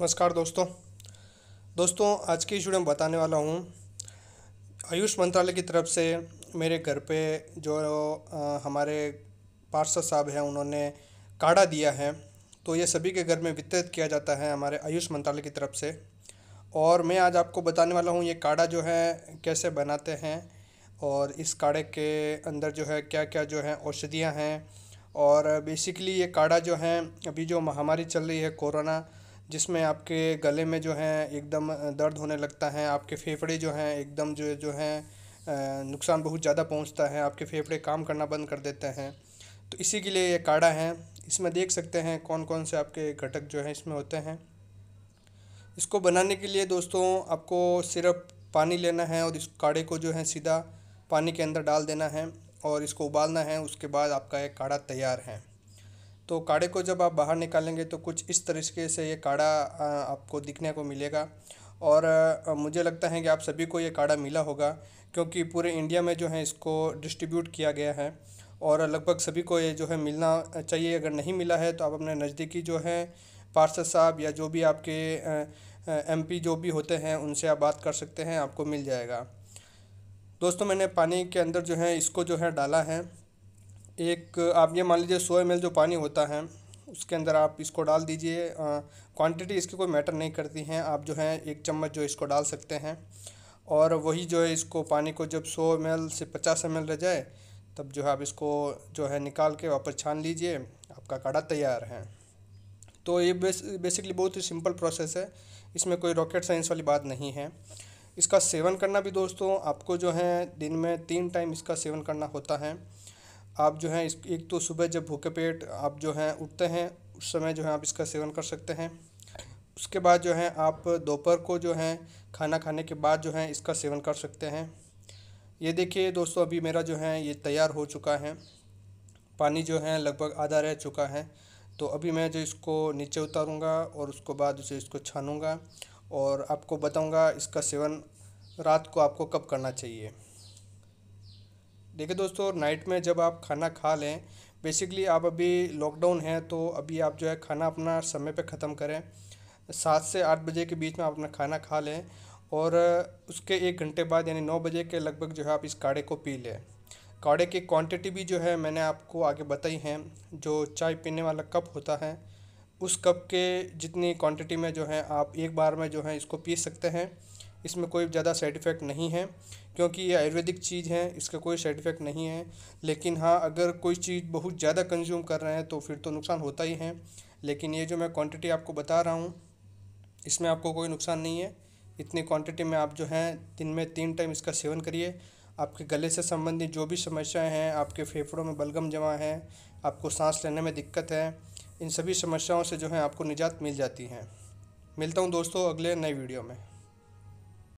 नमस्कार दोस्तों दोस्तों आज की वीडियो में बताने वाला हूँ आयुष मंत्रालय की तरफ से मेरे घर पे जो आ, हमारे पार्षद साहब हैं उन्होंने काढ़ा दिया है तो ये सभी के घर में वितरित किया जाता है हमारे आयुष मंत्रालय की तरफ से और मैं आज आपको बताने वाला हूँ ये काढ़ा जो है कैसे बनाते हैं और इस काढ़े के अंदर जो है क्या क्या जो है औषधियाँ हैं और बेसिकली ये काढ़ा जो है अभी जो महामारी चल रही है कोरोना जिसमें आपके गले में जो है एकदम दर्द होने लगता है आपके फेफड़े जो हैं एकदम जो जो हैं नुकसान बहुत ज़्यादा पहुंचता है आपके फेफड़े काम करना बंद कर देते हैं तो इसी के लिए ये काढ़ा है इसमें देख सकते हैं कौन कौन से आपके घटक जो हैं इसमें होते हैं इसको बनाने के लिए दोस्तों आपको सिर्फ पानी लेना है और इस काढ़े को जो है सीधा पानी के अंदर डाल देना है और इसको उबालना है उसके बाद आपका एक काढ़ा तैयार है तो काढ़े को जब आप बाहर निकालेंगे तो कुछ इस तरीके से ये काढ़ा आपको दिखने को मिलेगा और मुझे लगता है कि आप सभी को ये काढ़ा मिला होगा क्योंकि पूरे इंडिया में जो है इसको डिस्ट्रीब्यूट किया गया है और लगभग सभी को ये जो है मिलना चाहिए अगर नहीं मिला है तो आप अपने नज़दीकी जो है पार्षद साहब या जो भी आपके एम जो भी होते हैं उनसे आप बात कर सकते हैं आपको मिल जाएगा दोस्तों मैंने पानी के अंदर जो है इसको जो है डाला है एक आप ये मान लीजिए सौ एम जो पानी होता है उसके अंदर आप इसको डाल दीजिए क्वांटिटी इसकी कोई मैटर नहीं करती हैं आप जो है एक चम्मच जो इसको डाल सकते हैं और वही जो है इसको पानी को जब सौ एम से पचास एम रह जाए तब जो है आप इसको जो है निकाल के वापस छान लीजिए आपका काढ़ा तैयार है तो ये बेस, बेसिकली बहुत ही सिंपल प्रोसेस है इसमें कोई रॉकेट साइंस वाली बात नहीं है इसका सेवन करना भी दोस्तों आपको जो है दिन में तीन टाइम इसका सेवन करना होता है आप जो है इस एक तो सुबह जब भूखे पेट आप जो हैं उठते हैं उस समय जो है आप इसका सेवन कर सकते हैं उसके बाद जो है आप दोपहर को जो है खाना खाने के बाद जो है इसका सेवन कर सकते हैं ये देखिए दोस्तों अभी मेरा जो है ये तैयार हो चुका है पानी जो है लगभग आधा रह चुका है तो अभी मैं जो इसको नीचे उतारूंगा और उसको बाद उसे इसको छानूंगा और आपको बताऊंगा इसका सेवन रात को आपको कब करना चाहिए देखिए दोस्तों नाइट में जब आप खाना खा लें बेसिकली आप अभी लॉकडाउन है तो अभी आप जो है खाना अपना समय पे ख़त्म करें सात से आठ बजे के बीच में आप अपना खाना खा लें और उसके एक घंटे बाद यानी नौ बजे के लगभग जो है आप इस काढ़े को पी लें काढ़े की क्वांटिटी भी जो है मैंने आपको आगे बताई हैं जो चाय पीने वाला कप होता है उस कप के जितनी क्वांटिटी में जो है आप एक बार में जो है इसको पी सकते हैं इसमें कोई ज़्यादा साइड इफ़ेक्ट नहीं है क्योंकि ये आयुर्वेदिक चीज़ है इसका कोई साइड इफ़ेक्ट नहीं है लेकिन हाँ अगर कोई चीज़ बहुत ज़्यादा कंज्यूम कर रहे हैं तो फिर तो नुकसान होता ही है लेकिन ये जो मैं क्वांटिटी आपको बता रहा हूँ इसमें आपको कोई नुकसान नहीं है इतनी क्वांटिटी में आप जो हैं दिन में तीन टाइम इसका सेवन करिए आपके गले से संबंधित जो भी समस्याएँ हैं आपके फेफड़ों में बलगम जमा है आपको सांस लेने में दिक्कत है इन सभी समस्याओं से जो है आपको निजात मिल जाती है मिलता हूँ दोस्तों अगले नए वीडियो में